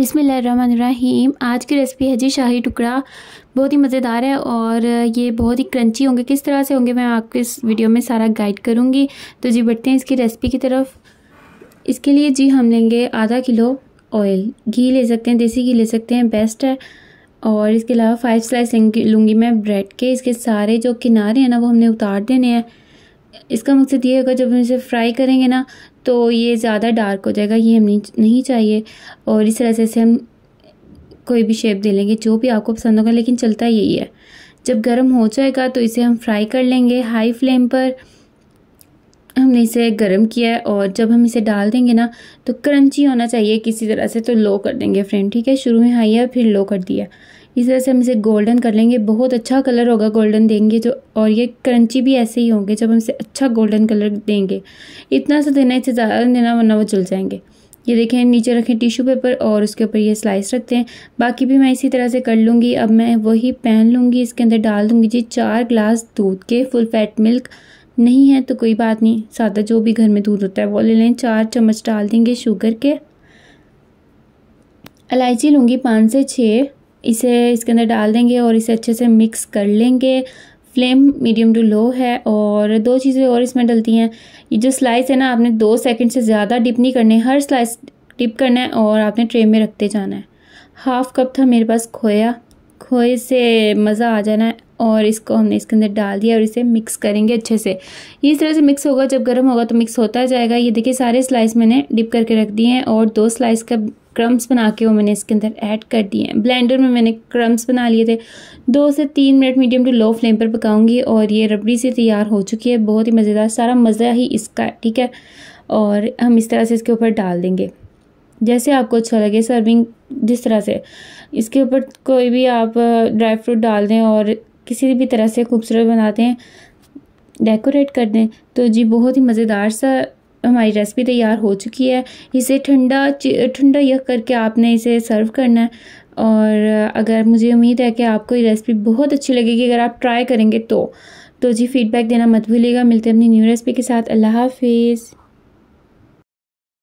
बिसमीम आज की रेसिपी है जी शाही टुकड़ा बहुत ही मज़ेदार है और ये बहुत ही क्रंची होंगे किस तरह से होंगे मैं आपको इस वीडियो में सारा गाइड करूँगी तो जी बढ़ते हैं इसकी रेसिपी की तरफ इसके लिए जी हम लेंगे आधा किलो ऑयल घी ले सकते हैं देसी घी ले सकते हैं बेस्ट है और इसके अलावा फाइव स्लाइस लूँगी मैं ब्रेड के इसके सारे जो किनारे हैं ना वो हमने उतार देने हैं इसका मकसद ये होगा जब हम इसे फ्राई करेंगे ना तो ये ज़्यादा डार्क हो जाएगा ये हमें नहीं चाहिए और इस तरह से इसे हम कोई भी शेप दे लेंगे जो भी आपको पसंद होगा लेकिन चलता यही है जब गर्म हो जाएगा तो इसे हम फ्राई कर लेंगे हाई फ्लेम पर हमने इसे गर्म किया है और जब हम इसे डाल देंगे ना तो क्रंची होना चाहिए किसी तरह से तो लो कर देंगे फ्रेंड ठीक है शुरू में हाई है फिर लो कर दिया इस तरह से हम इसे गोल्डन कर लेंगे बहुत अच्छा कलर होगा गोल्डन देंगे जो और ये क्रंची भी ऐसे ही होंगे जब हम इसे अच्छा गोल्डन कलर देंगे इतना सा देना इसे ज़्यादा देना वरना वो जल जाएंगे ये देखें नीचे रखें टिश्यू पेपर और उसके ऊपर ये स्लाइस रखते हैं बाकी भी मैं इसी तरह से कर लूँगी अब मैं वही पहन लूँगी इसके अंदर डाल दूँगी जी चार ग्लास दूध के फुल फैट मिल्क नहीं है तो कोई बात नहीं सादा जो भी घर में दूध होता है वो ले लें चार चम्मच डाल देंगे शुगर के इलायची लूँगी पाँच से छः इसे इसके अंदर डाल देंगे और इसे अच्छे से मिक्स कर लेंगे फ्लेम मीडियम टू लो है और दो चीज़ें और इसमें डलती हैं ये जो स्लाइस है ना आपने दो सेकंड से ज़्यादा डिप नहीं करने हर स्लाइस डिप करना है और आपने ट्रे में रखते जाना है हाफ़ कप था मेरे पास खोया खोए से मज़ा आ जाना है और इसको हमने इसके अंदर डाल दिया और इसे मिक्स करेंगे अच्छे से ये इस तरह से मिक्स होगा जब गर्म होगा तो मिक्स होता जाएगा ये देखिए सारे स्लाइस मैंने डिप करके रख दिए हैं और दो स्लाइस का क्रम्स बना के वो मैंने इसके अंदर ऐड कर दिए हैं ब्लेंडर में मैंने क्रम्स बना लिए थे दो से तीन minute medium to low flame पर पकाऊंगी और ये रबड़ी से तैयार हो चुकी है बहुत ही मज़ेदार सारा मज़ा ही इसका ठीक है और हम इस तरह से इसके ऊपर डाल देंगे जैसे आपको अच्छा लगे सर्विंग जिस तरह से इसके ऊपर कोई भी आप ड्राई फ्रूट डाल दें और किसी भी तरह से खूबसूरत बनाते हैं डेकोरेट कर दें तो जी बहुत ही मज़ेदार सा हमारी रेसिपी तैयार हो चुकी है इसे ठंडा ठंडा यख करके आपने इसे सर्व करना है और अगर मुझे उम्मीद है कि आपको ये रेसिपी बहुत अच्छी लगेगी अगर आप ट्राई करेंगे तो तो जी फीडबैक देना मत भूलिएगा मिलते हैं अपनी न्यू रेसिपी के साथ अल्लाह हाफिज़